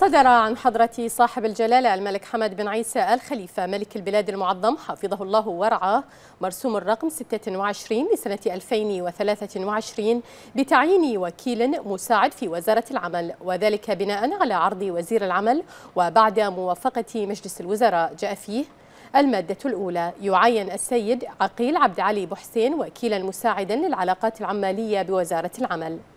صدر عن حضرة صاحب الجلالة الملك حمد بن عيسى الخليفة ملك البلاد المعظم حفظه الله ورعاه مرسوم الرقم 26 لسنة 2023 بتعيين وكيل مساعد في وزارة العمل وذلك بناء على عرض وزير العمل وبعد موافقة مجلس الوزراء جاء فيه المادة الأولى يعين السيد عقيل عبد علي بحسين وكيلا مساعدا للعلاقات العمالية بوزارة العمل